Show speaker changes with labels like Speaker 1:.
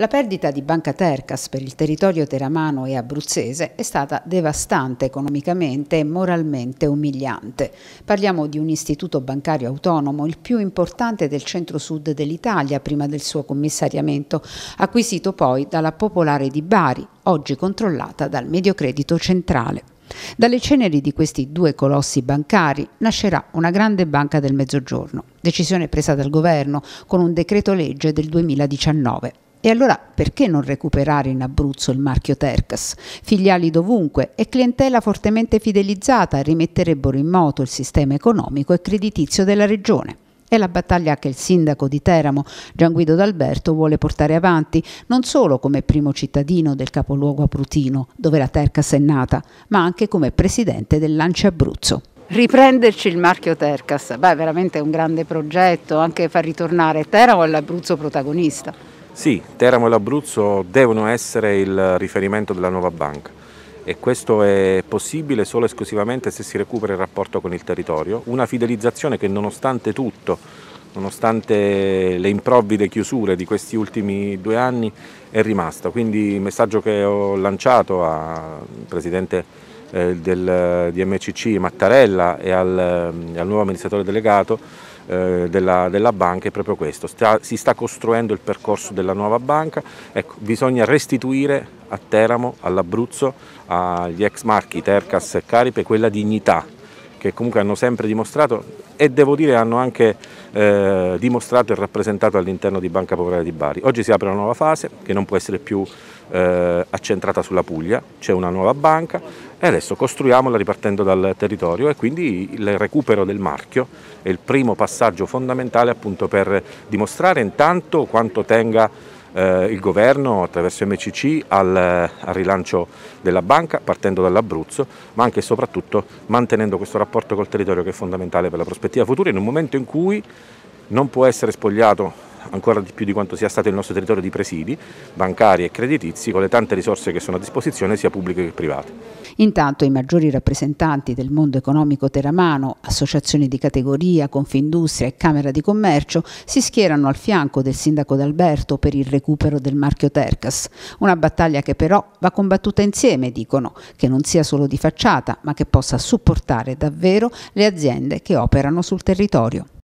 Speaker 1: La perdita di Banca Tercas per il territorio teramano e abruzzese è stata devastante economicamente e moralmente umiliante. Parliamo di un istituto bancario autonomo, il più importante del centro-sud dell'Italia prima del suo commissariamento, acquisito poi dalla Popolare di Bari, oggi controllata dal Mediocredito Centrale. Dalle ceneri di questi due colossi bancari nascerà una grande banca del Mezzogiorno, decisione presa dal governo con un decreto legge del 2019. E allora perché non recuperare in Abruzzo il marchio Tercas? Filiali dovunque e clientela fortemente fidelizzata rimetterebbero in moto il sistema economico e creditizio della regione. È la battaglia che il sindaco di Teramo, Gian Guido D'Alberto, vuole portare avanti, non solo come primo cittadino del capoluogo abrutino, dove la Tercas è nata, ma anche come presidente del dell'Ance Abruzzo. Riprenderci il marchio Tercas, beh, veramente è un grande progetto, anche far ritornare Teramo all'Abruzzo protagonista.
Speaker 2: Sì, Teramo e l'Abruzzo devono essere il riferimento della nuova banca e questo è possibile solo e esclusivamente se si recupera il rapporto con il territorio, una fidelizzazione che nonostante tutto, nonostante le improvvide chiusure di questi ultimi due anni è rimasta, quindi il messaggio che ho lanciato al Presidente eh, del, eh, di MCC Mattarella e al, ehm, al nuovo amministratore delegato eh, della, della, banca è proprio questo, sta, si sta costruendo il percorso della nuova banca, ecco, bisogna restituire a Teramo, all'Abruzzo, agli ex marchi Tercas e Caripe quella dignità che comunque hanno sempre dimostrato e devo dire hanno anche eh, dimostrato e rappresentato all'interno di Banca Popolare di Bari. Oggi si apre una nuova fase che non può essere più eh, accentrata sulla Puglia, c'è una nuova banca e adesso costruiamola ripartendo dal territorio e quindi il recupero del marchio è il primo passaggio fondamentale appunto per dimostrare intanto quanto tenga eh, il governo attraverso MCC al, al rilancio della banca partendo dall'Abruzzo ma anche e soprattutto mantenendo questo rapporto col territorio che è fondamentale per la prospettiva futura in un momento in cui non può essere spogliato ancora di più di quanto sia stato il nostro territorio di presidi bancari e creditizi con le tante risorse che sono a disposizione sia pubbliche che private.
Speaker 1: Intanto i maggiori rappresentanti del mondo economico teramano, associazioni di categoria, Confindustria e Camera di Commercio si schierano al fianco del sindaco d'Alberto per il recupero del marchio Tercas. Una battaglia che però va combattuta insieme, dicono, che non sia solo di facciata ma che possa supportare davvero le aziende che operano sul territorio.